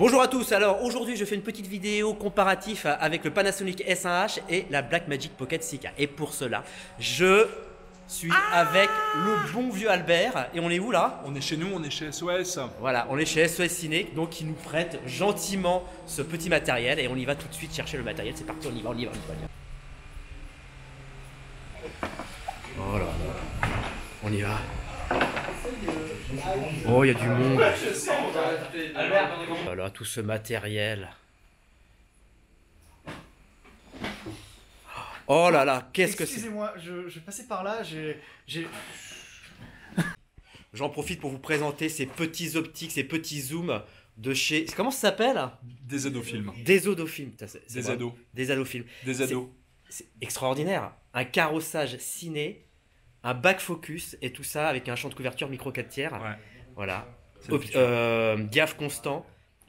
Bonjour à tous, alors aujourd'hui je fais une petite vidéo comparatif avec le Panasonic S1H et la Blackmagic Pocket 6 Et pour cela, je suis ah avec le bon vieux Albert. Et on est où là On est chez nous, on est chez SOS. Voilà, on est chez SOS Ciné, donc il nous prête gentiment ce petit matériel. Et on y va tout de suite chercher le matériel. C'est parti, on y va, on y va, on y va. on y va. Oh Oh, il y a du monde. Voilà, tout ce matériel. Oh là là, qu'est-ce que c'est Excusez-moi, je, je passer par là, j'ai... J'en profite pour vous présenter ces petits optiques, ces petits zooms de chez... Comment ça s'appelle Des adofilms. Des adofilms. Des ados. Des adofilms. Des ados. C'est extraordinaire. Un carrossage ciné un back focus et tout ça avec un champ de couverture micro 4 tiers. Voilà. Euh, constant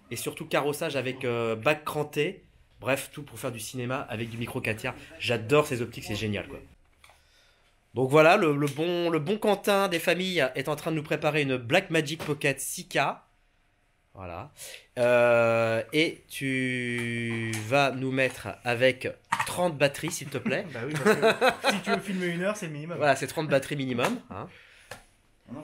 et surtout carrossage avec euh, bac cranté. Bref, tout pour faire du cinéma avec du micro 4 tiers. J'adore ces optiques, c'est génial quoi. Donc voilà, le, bon, le bon Quentin des familles est en train de nous préparer une Black Magic Pocket 6K. Voilà. Euh, et tu vas nous mettre avec 30 batteries, s'il te plaît. bah oui, si tu veux filmer une heure, c'est le minimum. Voilà, c'est 30 batteries minimum. Hein.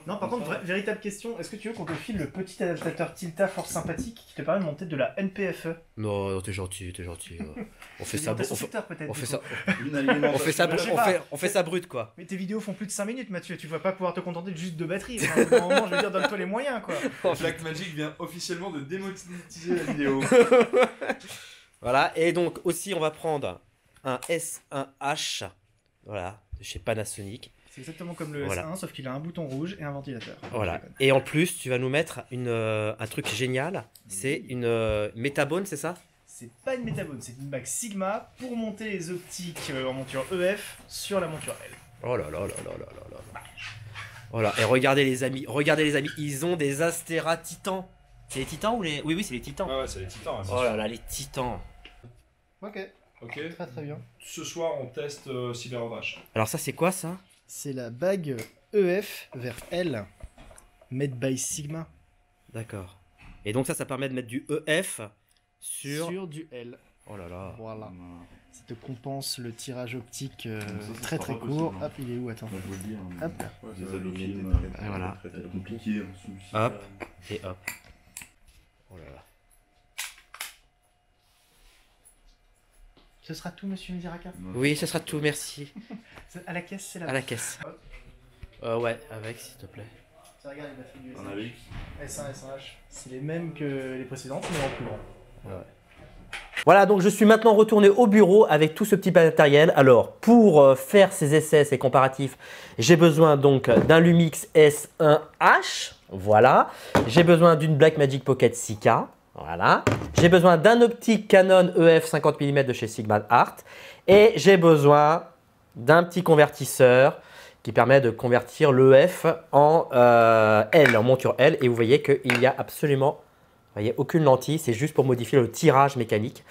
Non, par contre, véritable question, est-ce que tu veux qu'on te file le petit adaptateur Tilta fort sympathique qui te permet de monter de la NPFE Non, non t'es gentil, t'es gentil. On fait ça brut. On, on fait ça, on fait, ça brut quoi. Mais tes vidéos font plus de 5 minutes, Mathieu, tu vas pas pouvoir te contenter de juste de batterie. Enfin, un moment, je veux dire, donne-toi les moyens quoi. Black Magic vient officiellement de démonétiser la vidéo. voilà, et donc aussi, on va prendre un S1H, voilà, de chez Panasonic c'est exactement comme le S1, sauf qu'il a un bouton rouge et un ventilateur. Voilà. Et en plus, tu vas nous mettre une, euh, un truc génial. C'est une euh, métabone, c'est ça C'est pas une métabone, c'est une bague Sigma pour monter les optiques euh, en monture EF sur la monture L. Oh là là là là là là là. Voilà. Et regardez les amis, regardez les amis, ils ont des Astera Titans. C'est les Titans ou les Oui oui, c'est les Titans. ouais, c'est les Titans. Hein, oh là là, les Titans. Ok. Ok. Très très bien. Ce soir, on teste Cyber Alors ça, c'est quoi ça c'est la bague EF vers L, made by Sigma. D'accord. Et donc ça, ça permet de mettre du EF sur... du L. Oh là là. Voilà. Ça te compense le tirage optique euh, très très court. Hop, il est où Attends. Hein, hop. voilà. Hop. Et hop. Oh là là. Ce sera tout, monsieur Miziraka Oui, ce sera tout, merci. À la caisse, c'est là. À la caisse. Euh, ouais, avec, s'il te plaît. regarde, il m'a fait du S1, S1H. C'est les mêmes que les précédentes, mais en plus grand. Ouais. Voilà, donc je suis maintenant retourné au bureau avec tout ce petit matériel. Alors, pour euh, faire ces essais, ces comparatifs, j'ai besoin donc d'un Lumix S1H. Voilà. J'ai besoin d'une Blackmagic Pocket 6K. Voilà. J'ai besoin d'un optique Canon EF 50 mm de chez Sigma Art. Et j'ai besoin d'un petit convertisseur qui permet de convertir le f en euh, L, en monture L. Et vous voyez qu'il n'y a absolument voyez, aucune lentille, c'est juste pour modifier le tirage mécanique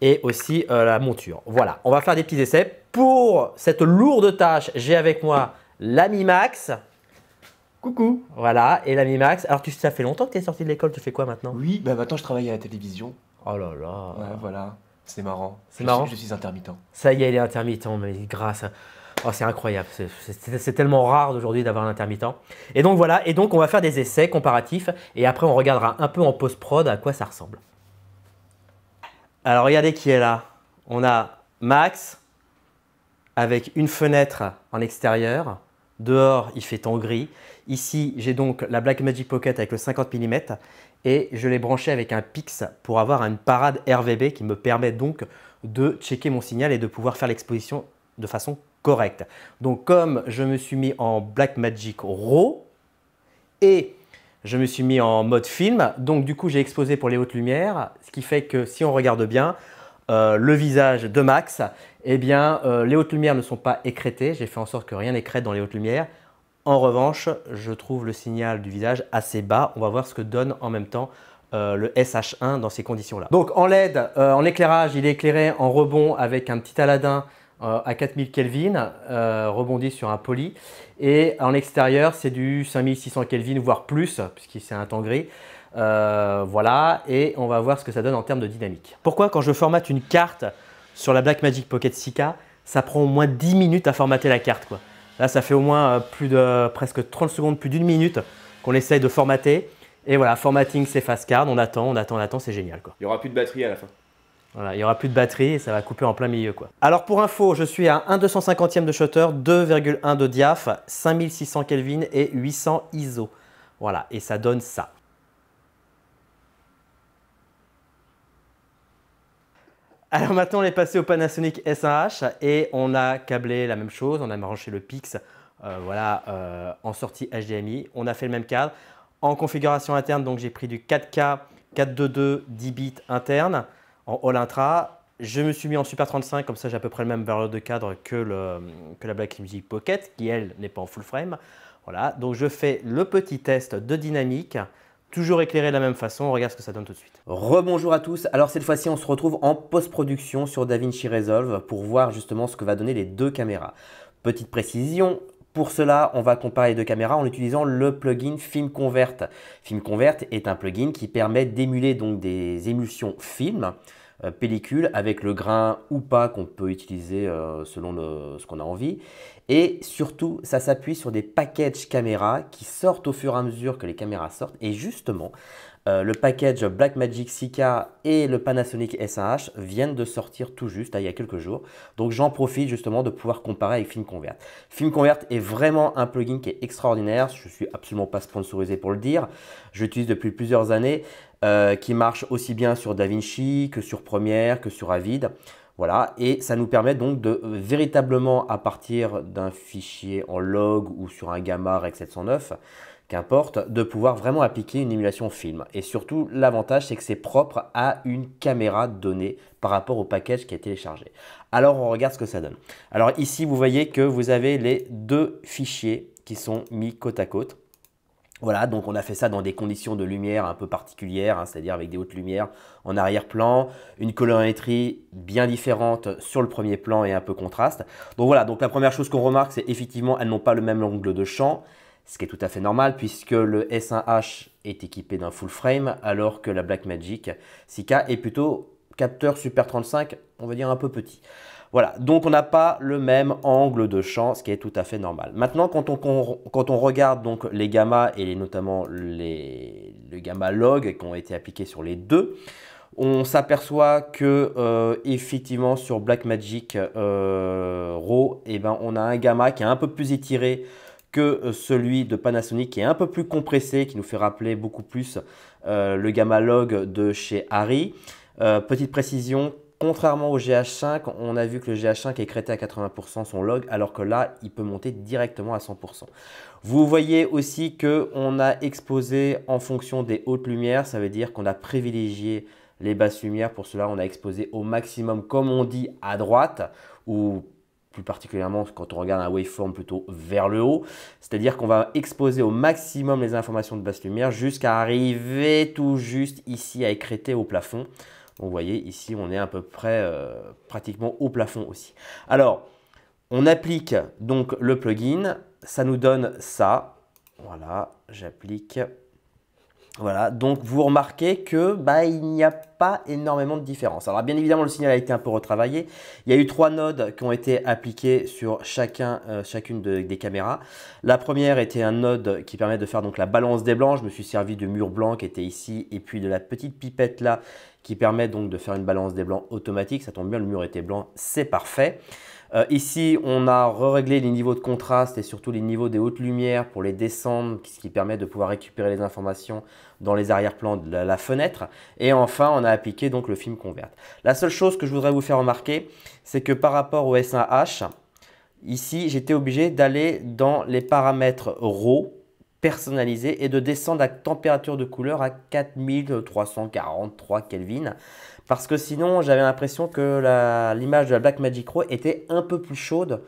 et aussi euh, la monture. Voilà, on va faire des petits essais. Pour cette lourde tâche, j'ai avec moi l'ami Max. Coucou Voilà, et l'ami Max. Alors, tu, ça fait longtemps que tu es sorti de l'école, tu fais quoi maintenant Oui, bah maintenant je travaille à la télévision. Oh là là voilà. C'est marrant. C'est marrant. je suis intermittent. Ça y est, il est intermittent, mais grâce Oh, c'est incroyable. C'est tellement rare d'aujourd'hui d'avoir un intermittent. Et donc voilà, et donc on va faire des essais comparatifs et après on regardera un peu en post-prod à quoi ça ressemble. Alors regardez qui est là. On a Max avec une fenêtre en extérieur. Dehors, il fait en gris. Ici, j'ai donc la Black Magic Pocket avec le 50 mm et je l'ai branché avec un PIX pour avoir une parade RVB qui me permet donc de checker mon signal et de pouvoir faire l'exposition de façon correcte. Donc comme je me suis mis en Blackmagic RAW et je me suis mis en mode film, donc du coup j'ai exposé pour les hautes lumières, ce qui fait que si on regarde bien, euh, le visage de Max, eh bien, euh, les hautes lumières ne sont pas écrétées. J'ai fait en sorte que rien n'écrète dans les hautes lumières. En revanche, je trouve le signal du visage assez bas. On va voir ce que donne en même temps euh, le SH1 dans ces conditions-là. Donc en LED, euh, en éclairage, il est éclairé en rebond avec un petit aladin euh, à 4000 Kelvin, rebondi sur un poly. Et en extérieur, c'est du 5600 Kelvin, voire plus, puisque c'est un temps gris. voilà, et on va voir ce que ça donne en termes de dynamique. Pourquoi quand je formate une carte sur la Blackmagic Pocket Sika, ça prend au moins 10 minutes à formater la carte quoi Là, ça fait au moins euh, plus de presque 30 secondes, plus d'une minute qu'on essaye de formater. Et voilà, formatting, c'est fast card, on attend, on attend, on attend, c'est génial. Quoi. Il n'y aura plus de batterie à la fin. Voilà, il n'y aura plus de batterie et ça va couper en plein milieu. Quoi. Alors pour info, je suis à 1 250e de shutter, 2,1 de diaph, 5600 Kelvin et 800 ISO. Voilà, et ça donne ça. Alors maintenant, on est passé au Panasonic S1H et on a câblé la même chose. On a branché le PIX euh, voilà, euh, en sortie HDMI. On a fait le même cadre. En configuration interne, donc j'ai pris du 4K 422 10 bits interne en All Intra. Je me suis mis en Super 35, comme ça j'ai à peu près le même valeur de cadre que, le, que la Black Music Pocket, qui elle n'est pas en full frame. Voilà, donc je fais le petit test de dynamique. Toujours éclairé de la même façon, on regarde ce que ça donne tout de suite. Rebonjour à tous, alors cette fois-ci on se retrouve en post-production sur DaVinci Resolve pour voir justement ce que va donner les deux caméras. Petite précision, pour cela, on va comparer les deux caméras en utilisant le plugin Film Convert. Film Convert est un plugin qui permet d'émuler donc des émulsions film, euh, pellicule, avec le grain ou pas qu'on peut utiliser euh, selon ce qu'on a envie. Et surtout, ça s'appuie sur des packages caméras qui sortent au fur et à mesure que les caméras sortent. Et justement, euh, le package Blackmagic 6 et le Panasonic s viennent de sortir tout juste, hein, il y a quelques jours. Donc j'en profite justement de pouvoir comparer avec FilmConvert. FilmConvert est vraiment un plugin qui est extraordinaire. Je ne suis absolument pas sponsorisé pour le dire. J'utilise depuis plusieurs années, euh, qui marche aussi bien sur DaVinci que sur Premiere, que sur Avid. Voilà, et ça nous permet donc de euh, véritablement, à partir d'un fichier en log ou sur un gamma REC 709, qu'importe, de pouvoir vraiment appliquer une émulation film. Et surtout, l'avantage, c'est que c'est propre à une caméra donnée par rapport au package qui est téléchargé. Alors, on regarde ce que ça donne. Alors ici, vous voyez que vous avez les deux fichiers qui sont mis côte à côte. Voilà, donc on a fait ça dans des conditions de lumière un peu particulières, hein, c'est-à-dire avec des hautes lumières en arrière-plan, une colorimétrie bien différente sur le premier plan et un peu contraste. Donc voilà, donc la première chose qu'on remarque, c'est effectivement elles n'ont pas le même angle de champ, ce qui est tout à fait normal puisque le S1H est équipé d'un full frame alors que la Blackmagic 6K est plutôt capteur Super 35, on va dire un peu petit. Voilà, donc on n'a pas le même angle de champ, ce qui est tout à fait normal. Maintenant, quand on, regarde donc les gammas et notamment les, gamma log qui ont été appliqués sur les deux, on s'aperçoit que euh, effectivement sur Blackmagic euh, RAW, eh ben, on a un gamma qui est un peu plus étiré que euh, celui de Panasonic qui est un peu plus compressé, qui nous fait rappeler beaucoup plus le gamma log de chez Harry. petite précision, Contrairement au GH5, on a vu que le GH5 est à 80% son log, alors que là, il peut monter directement à 100%. Vous voyez aussi qu'on a exposé en fonction des hautes lumières, ça veut dire qu'on a privilégié les basses lumières. Pour cela, on a exposé au maximum, comme on dit, à droite, ou plus particulièrement quand on regarde un waveform plutôt vers le haut. C'est-à-dire qu'on va exposer au maximum les informations de basse lumière jusqu'à arriver tout juste ici à écréter au plafond vous voyez ici, on est à peu près euh, pratiquement au plafond aussi. Alors, on applique donc le plugin, ça nous donne ça. Voilà, j'applique. Voilà, donc vous remarquez que bah, il n'y a pas énormément de différence. Alors bien évidemment, le signal a été un peu retravaillé. Il y a eu trois nodes qui ont été appliqués sur chacun, euh, chacune des caméras. La première était un node qui permet de faire donc la balance des blancs. Je me suis servi de mur blanc qui était ici et puis de la petite pipette là qui permet donc de faire une balance des blancs automatique. Ça tombe bien, le mur était blanc, c'est parfait. Euh, ici, on a réglé les niveaux de contraste et surtout les niveaux des hautes lumières pour les descendre, ce qui permet de pouvoir récupérer les informations dans les arrière-plans de la, fenêtre. Et enfin, on a appliqué donc le film convert. La seule chose que je voudrais vous faire remarquer, c'est que par rapport au S1H, ici, j'étais obligé d'aller dans les paramètres RAW personnalisé et de descendre la température de couleur à 4343 Kelvin. Parce que sinon, j'avais l'impression que l'image de la black magic Raw était un peu plus chaude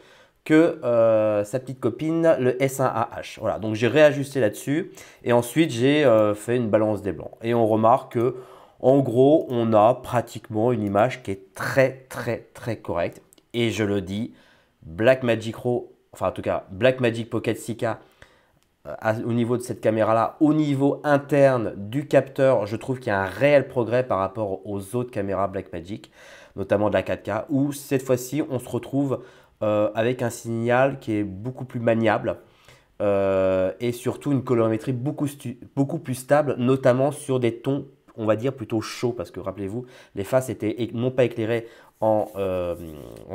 que euh, sa petite copine, le S1AH. Voilà, donc j'ai réajusté là-dessus et ensuite j'ai euh, fait une balance des blancs. Et on remarque que, en gros, on a pratiquement une image qui est très, très, très correcte. Et je le dis, black magic Raw, enfin en tout cas, black magic Pocket Sika euh, au niveau de cette caméra-là, au niveau interne du capteur, je trouve qu'il y a un réel progrès par rapport aux autres caméras Blackmagic, notamment de la 4K, où cette fois-ci, on se retrouve euh, avec un signal qui est beaucoup plus maniable euh, et surtout une colorimétrie beaucoup, beaucoup plus stable, notamment sur des tons on va dire plutôt chauds, parce que rappelez-vous, les faces étaient non pas éclairées en,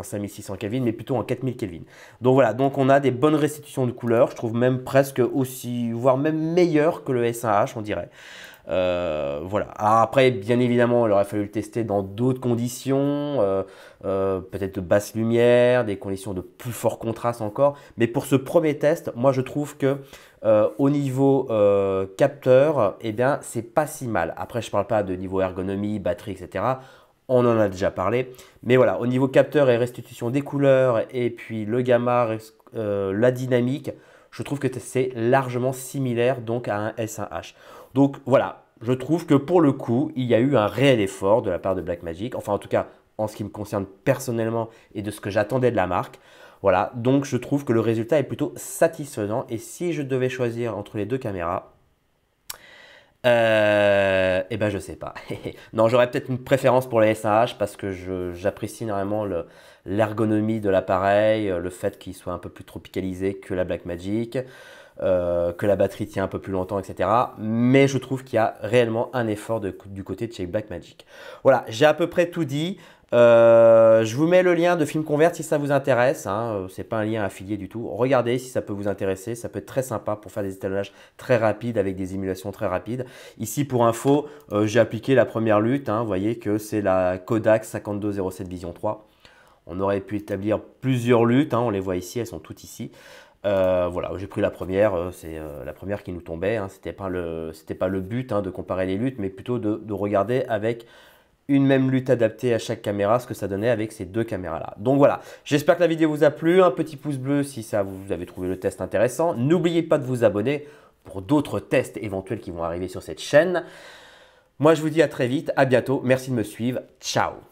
5600 euh, Kelvin, mais plutôt en 4000 Kelvin. Donc voilà, donc on a des bonnes restitutions de couleurs, je trouve même presque aussi, voire même meilleur que le S1H, on dirait. Euh, voilà. après, bien évidemment, il aurait fallu le tester dans d'autres conditions, euh, peut-être de basse lumière, des conditions de plus fort contraste encore. Mais pour ce premier test, moi je trouve que au niveau capteur, eh bien, c'est pas si mal. Après, je parle pas de niveau ergonomie, batterie, etc on en a déjà parlé. Mais voilà, au niveau capteur et restitution des couleurs, et puis le gamma, euh, la dynamique, je trouve que c'est largement similaire donc à un S1H. Donc voilà, je trouve que pour le coup, il y a eu un réel effort de la part de Blackmagic, enfin en tout cas en ce qui me concerne personnellement et de ce que j'attendais de la marque. Voilà, donc je trouve que le résultat est plutôt satisfaisant et si je devais choisir entre les deux caméras, euh, Eh ben je sais pas. non, j'aurais peut-être une préférence pour les SAH parce que j'apprécie vraiment l'ergonomie de l'appareil, euh, le fait qu'il soit un peu plus tropicalisé que la Blackmagic. Euh, que la batterie tient un peu plus longtemps, etc. Mais je trouve qu'il y a réellement un effort du côté de chez Magic Voilà, j'ai à peu près tout dit. Euh, je vous mets le lien de Film Convert si ça vous intéresse. Ce hein. euh, C'est pas un lien affilié du tout. Regardez si ça peut vous intéresser. Ça peut être très sympa pour faire des étalages très rapides avec des émulations très rapides. Ici, pour info, j'ai appliqué la première lutte. Hein. Vous voyez que c'est la Kodak 5207 Vision 3. On aurait pu établir plusieurs luttes. Hein. On les voit ici, elles sont toutes ici. Euh, voilà, j'ai pris la première, euh, c'est euh, la première qui nous tombait. Hein. C'était pas le, c'était pas le but hein, de comparer les luttes, mais plutôt de, regarder avec une même lutte adaptée à chaque caméra, ce que ça donnait avec ces deux caméras-là. Donc voilà, j'espère que la vidéo vous a plu. Un petit pouce bleu si ça vous avez trouvé le test intéressant. N'oubliez pas de vous abonner pour d'autres tests éventuels qui vont arriver sur cette chaîne. Moi, je vous dis à très vite, à bientôt. Merci de me suivre. Ciao